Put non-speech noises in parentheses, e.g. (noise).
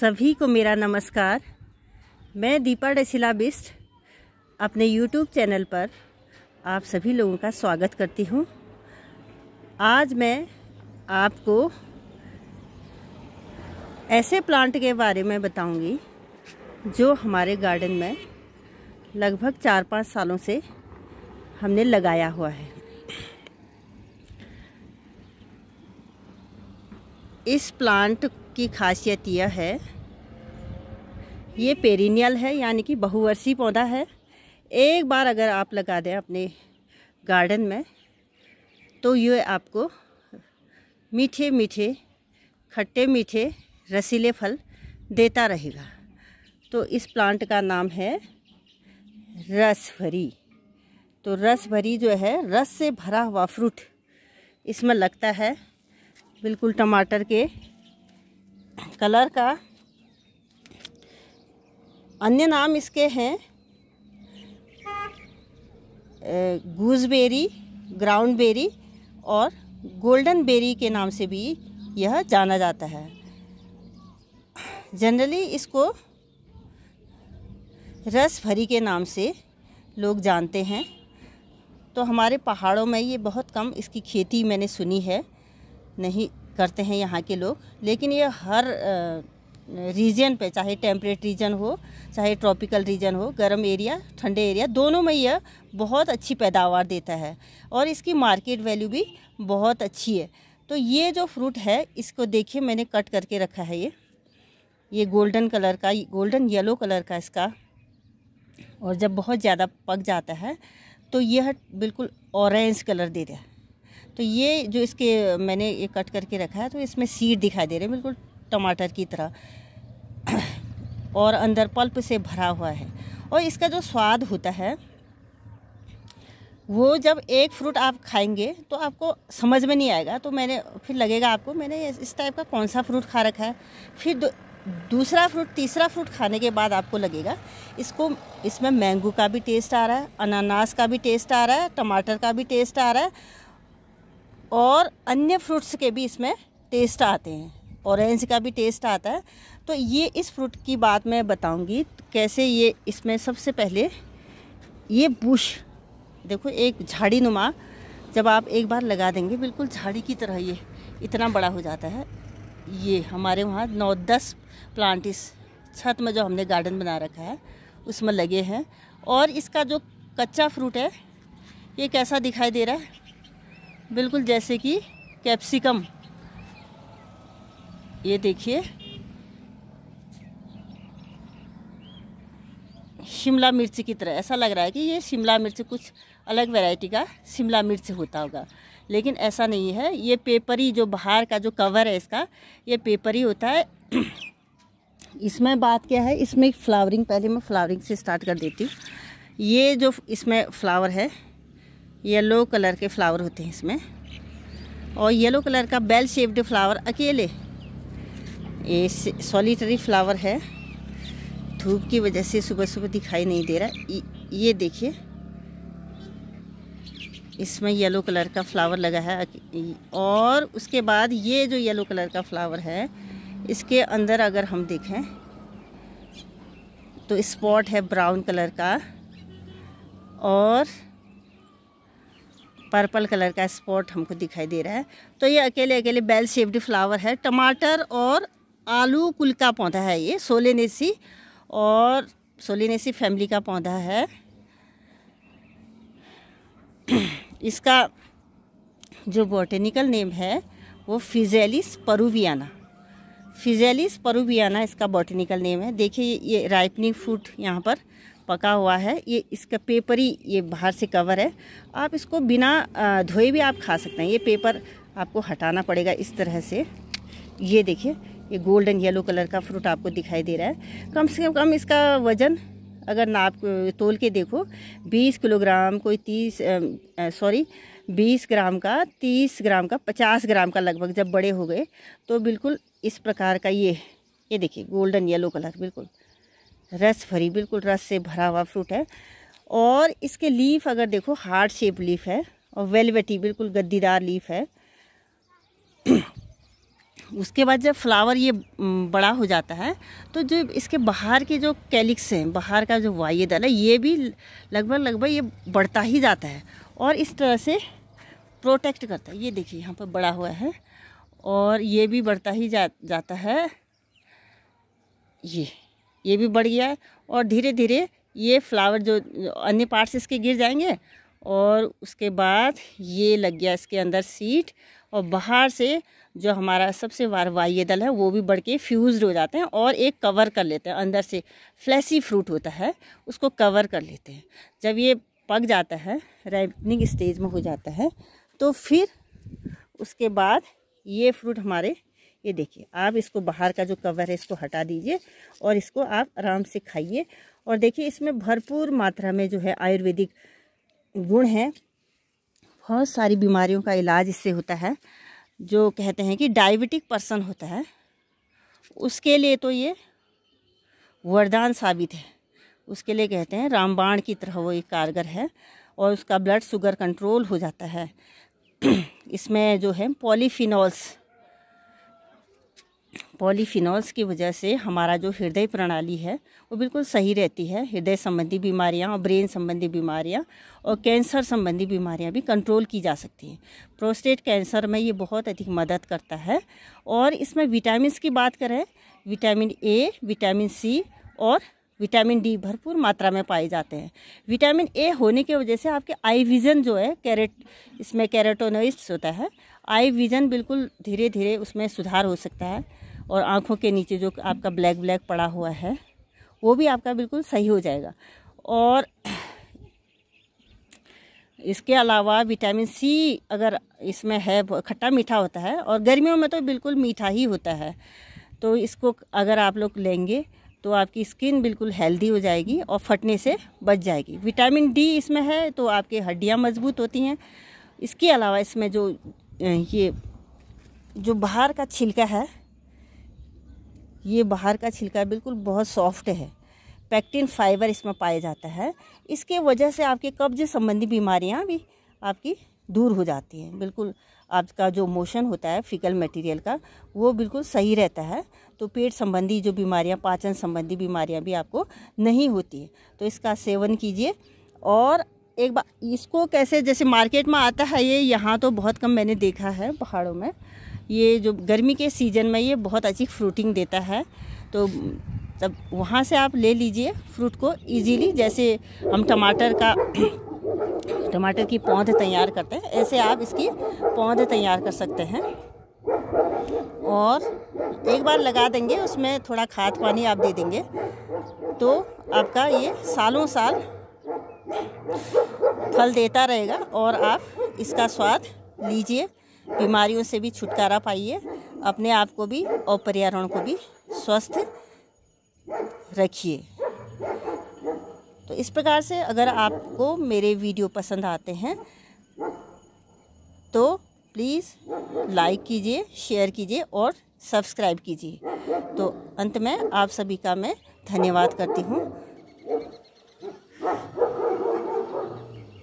सभी को मेरा नमस्कार मैं दीपा डेसिला बिस्ट अपने यूट्यूब चैनल पर आप सभी लोगों का स्वागत करती हूँ आज मैं आपको ऐसे प्लांट के बारे में बताऊंगी जो हमारे गार्डन में लगभग चार पाँच सालों से हमने लगाया हुआ है इस प्लांट की खासियत यह है ये पेरिनियल है यानी कि बहुवर्षीय पौधा है एक बार अगर आप लगा दें अपने गार्डन में तो ये आपको मीठे मीठे खट्टे मीठे रसीले फल देता रहेगा तो इस प्लांट का नाम है रस भरी तो रस भरी जो है रस से भरा हुआ फ्रूट इसमें लगता है बिल्कुल टमाटर के कलर का अन्य नाम इसके हैं गूजबेरी ग्राउंड बेरी और गोल्डन बेरी के नाम से भी यह जाना जाता है जनरली इसको रस भरी के नाम से लोग जानते हैं तो हमारे पहाड़ों में ये बहुत कम इसकी खेती मैंने सुनी है नहीं करते हैं यहाँ के लोग लेकिन ये हर रीजन पे चाहे टेम्परेट रीजन हो चाहे ट्रॉपिकल रीजन हो गर्म एरिया ठंडे एरिया दोनों में यह बहुत अच्छी पैदावार देता है और इसकी मार्केट वैल्यू भी बहुत अच्छी है तो ये जो फ्रूट है इसको देखिए मैंने कट करके रखा है ये ये गोल्डन कलर का गोल्डन येलो कलर का इसका और जब बहुत ज़्यादा पक जाता है तो यह बिल्कुल ऑरेंज कलर दे रहा है तो ये जो इसके मैंने ये कट करके रखा है तो इसमें सीड दिखाई दे रहे हैं बिल्कुल टमाटर की तरह (clears throat) और अंदर पल्प से भरा हुआ है और इसका जो स्वाद होता है वो जब एक फ्रूट आप खाएंगे तो आपको समझ में नहीं आएगा तो मैंने फिर लगेगा आपको मैंने इस टाइप का कौन सा फ्रूट खा रखा है फिर दूसरा फ्रूट तीसरा फ्रूट खाने के बाद आपको लगेगा इसको इसमें मैंगो का भी टेस्ट आ रहा है अनानास का भी टेस्ट आ रहा है टमाटर का भी टेस्ट आ रहा है और अन्य फ्रूट्स के भी इसमें टेस्ट आते हैं ऑरेंज का भी टेस्ट आता है तो ये इस फ्रूट की बात मैं बताऊंगी कैसे ये इसमें सबसे पहले ये बुश देखो एक झाड़ी नुमा जब आप एक बार लगा देंगे बिल्कुल झाड़ी की तरह ये इतना बड़ा हो जाता है ये हमारे वहाँ नौ दस प्लांट इस छत में जो हमने गार्डन बना रखा है उसमें लगे हैं और इसका जो कच्चा फ्रूट है ये कैसा दिखाई दे रहा है बिल्कुल जैसे कि कैप्सिकम ये देखिए शिमला मिर्च की तरह ऐसा लग रहा है कि ये शिमला मिर्च कुछ अलग वैरायटी का शिमला मिर्च होता होगा लेकिन ऐसा नहीं है ये पेपरी जो बाहर का जो कवर है इसका ये पेपरी होता है (clears throat) इसमें बात क्या है इसमें फ्लावरिंग पहले मैं फ्लावरिंग से स्टार्ट कर देती हूँ ये जो इसमें फ्लावर है येलो कलर के फ्लावर होते हैं इसमें और येलो कलर का बेल शेप्ड फ्लावर अकेले ये सॉलिटरी फ्लावर है धूप की वजह से सुबह सुबह दिखाई नहीं दे रहा ये देखिए इसमें येलो कलर का फ्लावर लगा है और उसके बाद ये जो येलो कलर का फ्लावर है इसके अंदर अगर हम देखें तो स्पॉट है ब्राउन कलर का और पर्पल कलर का स्पॉट हमको दिखाई दे रहा है तो ये अकेले अकेले बेल शेप्ड फ्लावर है टमाटर और आलू कुल का पौधा है ये सोलेनेसी और सोलेनेसी फैमिली का पौधा है (clears throat) इसका जो बॉटेनिकल नेम है वो फिजेलिस परूवियाना फिजेलिस परूवियाना इसका बॉटेनिकल नेम है देखिए ये राइपनिंग फ्रूट यहाँ पर पका हुआ है ये इसका पेपर ही ये बाहर से कवर है आप इसको बिना धोए भी आप खा सकते हैं ये पेपर आपको हटाना पड़ेगा इस तरह से ये देखिए ये गोल्डन येलो कलर का फ्रूट आपको दिखाई दे रहा है कम से कम इसका वज़न अगर नाप तोल के देखो 20 किलोग्राम कोई 30 सॉरी 20 ग्राम का 30 ग्राम का 50 ग्राम का लगभग जब बड़े हो गए तो बिल्कुल इस प्रकार का ये ये देखिए गोल्डन येलो कलर बिल्कुल रस भरी बिल्कुल रस से भरा हुआ फ्रूट है और इसके लीफ अगर देखो हार्ड शेप लीफ है और वेलवेटी बिल्कुल गद्दीदार लीफ है (clears throat) उसके बाद जब फ्लावर ये बड़ा हो जाता है तो जो इसके बाहर के जो कैलिक्स हैं बाहर का जो वाई दल है ये भी लगभग लगभग ये बढ़ता ही जाता है और इस तरह से प्रोटेक्ट करता है ये देखिए यहाँ पर बड़ा हुआ है और ये भी बढ़ता ही जा जाता है ये ये भी बढ़ गया है और धीरे धीरे ये फ्लावर जो अन्य पार्ट्स इसके गिर जाएंगे और उसके बाद ये लग गया इसके अंदर सीट और बाहर से जो हमारा सबसे वाह्य दल है वो भी बढ़ के फ्यूज़ हो जाते हैं और एक कवर कर लेते हैं अंदर से फ्लैसी फ्रूट होता है उसको कवर कर लेते हैं जब ये पक जाता है राइपनिंग स्टेज में हो जाता है तो फिर उसके बाद ये फ्रूट हमारे ये देखिए आप इसको बाहर का जो कवर है इसको हटा दीजिए और इसको आप आराम से खाइए और देखिए इसमें भरपूर मात्रा में जो है आयुर्वेदिक गुण है बहुत सारी बीमारियों का इलाज इससे होता है जो कहते हैं कि डायबिटिक पर्सन होता है उसके लिए तो ये वरदान साबित है उसके लिए कहते हैं रामबाण की तरह वो एक कारगर है और उसका ब्लड शुगर कंट्रोल हो जाता है (clears throat) इसमें जो है पॉलीफिनॉल्स पॉलीफिनॉल्स की वजह से हमारा जो हृदय प्रणाली है वो बिल्कुल सही रहती है हृदय संबंधी बीमारियां और ब्रेन संबंधी बीमारियां और कैंसर संबंधी बीमारियां भी कंट्रोल की जा सकती हैं प्रोस्टेट कैंसर में ये बहुत अधिक मदद करता है और इसमें विटामिन की बात करें विटामिन ए विटामिन सी और विटामिन डी भरपूर मात्रा में पाए जाते हैं विटामिन ए होने की वजह से आपके आई विज़न जो है कैरेट इसमें कैरेटोनोइ होता है आई विज़न बिल्कुल धीरे धीरे उसमें सुधार हो सकता है और आँखों के नीचे जो आपका ब्लैक ब्लैक पड़ा हुआ है वो भी आपका बिल्कुल सही हो जाएगा और इसके अलावा विटामिन सी अगर इसमें है खट्टा मीठा होता है और गर्मियों में तो बिल्कुल मीठा ही होता है तो इसको अगर आप लोग लेंगे तो आपकी स्किन बिल्कुल हेल्दी हो जाएगी और फटने से बच जाएगी विटामिन डी इसमें है तो आपके हड्डियाँ मजबूत होती हैं इसके अलावा इसमें जो ये जो बाहर का छिलका है ये बाहर का छिलका बिल्कुल बहुत सॉफ्ट है पैक्टिन फाइबर इसमें पाया जाता है इसके वजह से आपके कब्ज संबंधी बीमारियां भी आपकी दूर हो जाती हैं बिल्कुल आपका जो मोशन होता है फिकल मटेरियल का वो बिल्कुल सही रहता है तो पेट संबंधी जो बीमारियां पाचन संबंधी बीमारियां भी आपको नहीं होती है तो इसका सेवन कीजिए और एक बार इसको कैसे जैसे मार्केट में आता है ये यहाँ तो बहुत कम मैंने देखा है पहाड़ों में ये जो गर्मी के सीज़न में ये बहुत अच्छी फ्रूटिंग देता है तो तब वहाँ से आप ले लीजिए फ्रूट को इजीली जैसे हम टमाटर का (clears throat) टमाटर की पौध तैयार करते हैं ऐसे आप इसकी पौध तैयार कर सकते हैं और एक बार लगा देंगे उसमें थोड़ा खाद पानी आप दे देंगे तो आपका ये सालों साल फल देता रहेगा और आप इसका स्वाद लीजिए बीमारियों से भी छुटकारा पाइए अपने आप को भी और पर्यावरण को भी स्वस्थ रखिए तो इस प्रकार से अगर आपको मेरे वीडियो पसंद आते हैं तो प्लीज़ लाइक कीजिए शेयर कीजिए और सब्सक्राइब कीजिए तो अंत में आप सभी का मैं धन्यवाद करती हूँ